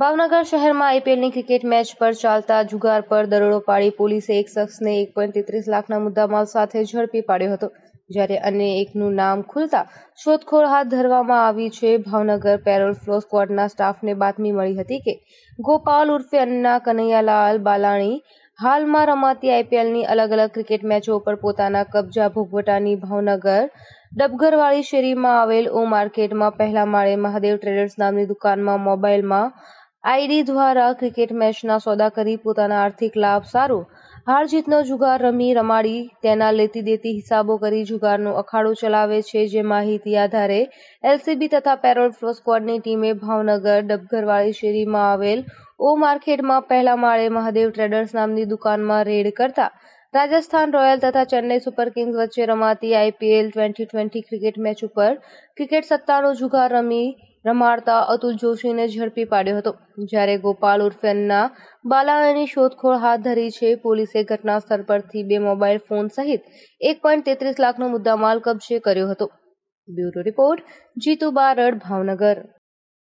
ભાવનગર શહેરમાં આઈપીએલની cricket match પર ચાલતા જુગાર પર દરોડો પાડી પોલીસે એક શખ્સને એક પોઈન્ટ તેત્રીસ લાખના મુદ્દામાલ સાથે ઝડપી પાડ્યો હતો જ્યારે અન્ય એકનું નામ ખુલતા શોધખોળ હાથ ધરવામાં આવી છે ભાવનગર પેરોલ ફ્લો સ્કવોડના સ્ટાફને બાતમી મળી હતી કે ગોપાલ ઉર્ફે અન્ના કનૈયાલાલ બાલાણી હાલમાં રમાતી આઈપીએલની અલગ અલગ ક્રિકેટ મેચો પર પોતાના કબજા ભોગવટાની ભાવનગર ડબગરવાળી શેરીમાં આવેલ ઓ માર્કેટમાં પહેલા માળે મહાદેવ ટ્રેડર્સ નામની દુકાનમાં મોબાઈલમાં આઈડી દ્વારા ક્રિકેટ મેચના સોદા કરી પોતાના આર્થિક લાભ સારું હાર જીતનો જુગાર રમી રમાડી તેના લેતી દેતી હિસાબો કરી જુગારનો અખાડો ચલાવે છે જે માહિતી આધારે એલસીબી તથા પેરોલ ફ્લો સ્કવોડની ટીમે ભાવનગર ડબગરવાળી શેરીમાં આવેલ ઓ માર્કેટમાં પહેલા માળે મહાદેવ ટ્રેડર્સ નામની દુકાનમાં રેડ કરતા રાજસ્થાન રોયલ તથા ચેન્નઈ સુપર કિંગ્સ વચ્ચે રમાતી IPL twenty twenty cricket match ઉપર ક્રિકેટ સત્તાનો જુગાર રમી રમાડતા અતુલ જોશીને ઝડપી પાડ્યો હતો જ્યારે ગોપાલ ઉર્ફેનના બાલાની શોધખોળ હાથ ધરી છે પોલીસે ઘટના સ્થળ પરથી બે મોબાઈલ ફોન સહિત એક પોઈન્ટ તેત્રીસ લાખનો મુદ્દામાલ કબજે કર્યો હતો બ્યુરો રિપોર્ટ જીતુ બારડ ભાવનગર